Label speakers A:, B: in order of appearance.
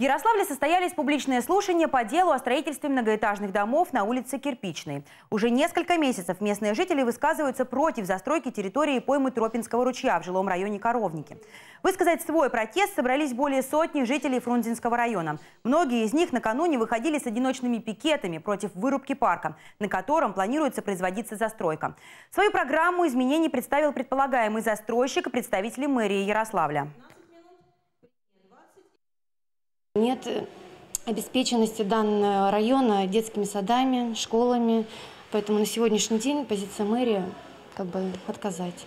A: В Ярославле состоялись публичные слушания по делу о строительстве многоэтажных домов на улице Кирпичной. Уже несколько месяцев местные жители высказываются против застройки территории поймы Тропинского ручья в жилом районе Коровники. Высказать свой протест собрались более сотни жителей Фрунзенского района. Многие из них накануне выходили с одиночными пикетами против вырубки парка, на котором планируется производиться застройка. Свою программу изменений представил предполагаемый застройщик и представители мэрии Ярославля.
B: Нет э, обеспеченности данного района детскими садами, школами. Поэтому на сегодняшний день позиция мэрии как бы отказать.